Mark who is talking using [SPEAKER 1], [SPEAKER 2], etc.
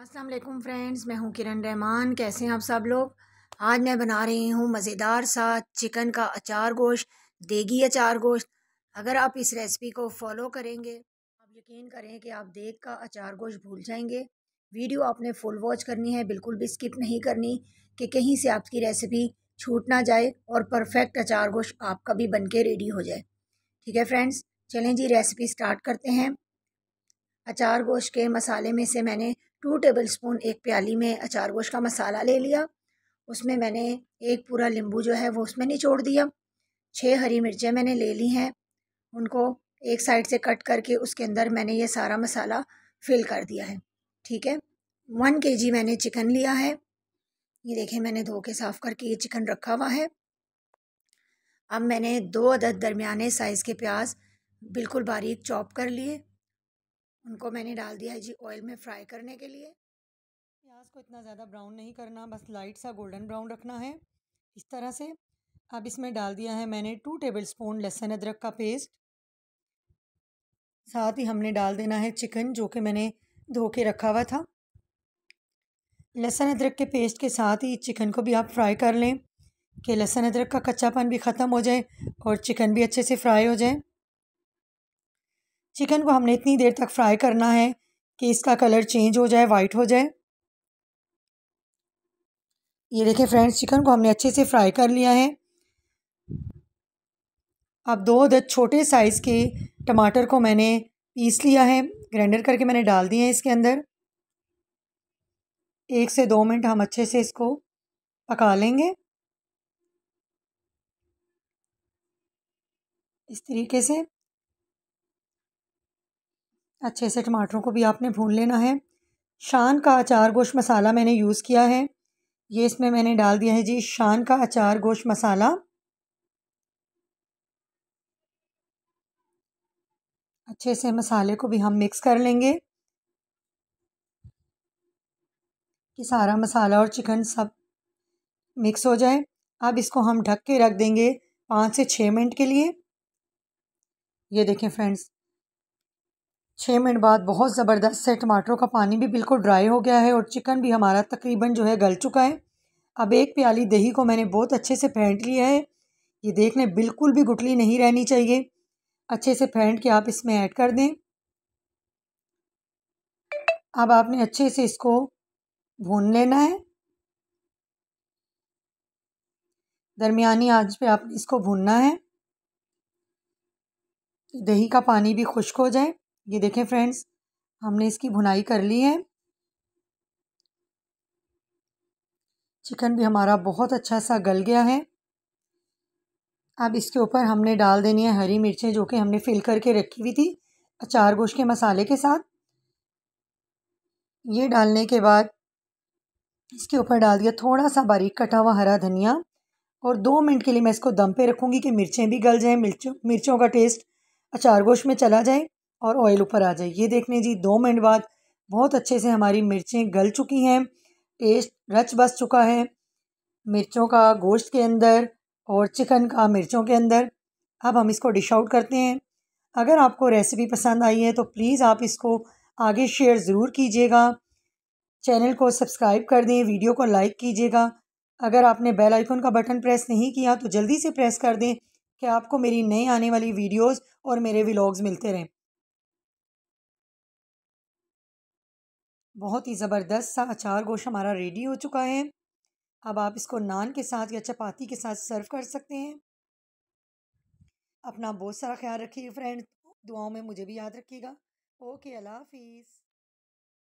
[SPEAKER 1] Aslam friends मैं हूं किरण रहमान कैसे हैं आप सब लोग आज मैं बना रही हूं मज़ेदार सा चिकन का अचार गोश्त देगी अचार गोश्त अगर आप इस रेसिपी को फॉलो करेंगे आप यकीन करें कि आप देग का अचार गोश्त भूल जाएंगे वीडियो आपने फुल वॉच करनी है बिल्कुल भी स्किप नहीं करनी कि कहीं से आपकी रेसिपी छूट ना जाए और परफेक्ट अचार गोश्त आपका भी बन के रेडी हो जाए ठीक है फ्रेंड्स चलें जी रेसिपी स्टार्ट करते हैं अचार गोश्त के मसाले में से मैंने टू टेबल स्पून एक प्याली में अचार गोश का मसाला ले लिया उसमें मैंने एक पूरा नींबू जो है वो उसमें निचोड़ दिया छः हरी मिर्चें मैंने ले ली हैं उनको एक साइड से कट करके उसके अंदर मैंने ये सारा मसाला फिल कर दिया है ठीक है वन के जी मैंने चिकन लिया है ये देखें मैंने धो के साफ़ करके ये चिकन रखा हुआ है अब मैंने दो अदद दरमियाने साइज़ के प्याज बिल्कुल बारीक चॉप कर लिए
[SPEAKER 2] उनको मैंने डाल दिया है जी ऑयल में फ्राई करने के लिए प्याज को इतना ज़्यादा ब्राउन नहीं करना बस लाइट सा गोल्डन ब्राउन रखना है इस तरह से अब इसमें डाल दिया है मैंने टू टेबल स्पून लहसुन अदरक का पेस्ट साथ ही हमने डाल देना है चिकन जो कि मैंने धो के रखा हुआ था लहसुन अदरक के पेस्ट के साथ ही चिकन को भी आप फ्राई कर लें कि लहसुन अदरक का कच्चापन भी ख़त्म हो जाए और चिकन भी अच्छे से फ्राई हो जाए चिकन को हमने इतनी देर तक फ्राई करना है कि इसका कलर चेंज हो जाए वाइट हो जाए ये देखें फ्रेंड्स चिकन को हमने अच्छे से फ्राई कर लिया है अब दो दस छोटे साइज़ के टमाटर को मैंने पीस लिया है ग्राइंडर करके मैंने डाल दिए हैं इसके अंदर एक से दो मिनट हम अच्छे से इसको पका लेंगे इस तरीके से अच्छे से टमाटरों को भी आपने भून लेना है शान का अचार गोश मसाला मैंने यूज़ किया है ये इसमें मैंने डाल दिया है जी शान का अचार गोश मसाला अच्छे से मसाले को भी हम मिक्स कर लेंगे कि सारा मसाला और चिकन सब मिक्स हो जाए अब इसको हम ढक के रख देंगे पाँच से छः मिनट के लिए ये देखें फ्रेंड्स छः मिनट बाद बहुत ज़बरदस्त है टमाटरों का पानी भी बिल्कुल ड्राई हो गया है और चिकन भी हमारा तकरीबन जो है गल चुका है अब एक प्याली दही को मैंने बहुत अच्छे से फेंट लिया है ये देखने बिल्कुल भी गुटली नहीं रहनी चाहिए अच्छे से फेंट के आप इसमें ऐड कर दें अब आपने अच्छे से इसको भून लेना है दरमियानी आंच पे आप इसको भूनना है दही का पानी भी खुश्क हो जाए ये देखें फ्रेंड्स हमने इसकी भुनाई कर ली है चिकन भी हमारा बहुत अच्छा सा गल गया है अब इसके ऊपर हमने डाल देनी है हरी मिर्चें जो कि हमने फिल करके रखी हुई थी अचार गोश के मसाले के साथ ये डालने के बाद इसके ऊपर डाल दिया थोड़ा सा बारीक कटा हुआ हरा धनिया और दो मिनट के लिए मैं इसको दम पे रखूँगी कि मिर्चें भी गल जाएँ मिर्चों मिर्चों का टेस्ट अचार गोश में चला जाए और ऑयल ऊपर आ जाए ये देख लें जी दो मिनट बाद बहुत अच्छे से हमारी मिर्चें गल चुकी हैं पेस्ट रच बस चुका है मिर्चों का गोश्त के अंदर और चिकन का मिर्चों के अंदर अब हम इसको डिश आउट करते हैं अगर आपको रेसिपी पसंद आई है तो प्लीज़ आप इसको आगे शेयर ज़रूर कीजिएगा चैनल को सब्सक्राइब कर दें वीडियो को लाइक कीजिएगा अगर आपने बेल आइकन का बटन प्रेस नहीं किया तो जल्दी से प्रेस कर दें कि आपको मेरी नई आने वाली वीडियोस और मेरे व्लॉग्स मिलते रहें बहुत ही ज़बरदस्त सा अचार गोश हमारा रेडी हो चुका है अब आप इसको नान के साथ या चपाती के साथ सर्व कर सकते हैं अपना बहुत सारा ख्याल रखिए फ्रेंड दुआओं में मुझे भी याद रखिएगा ओके अल्लाह हाफिज़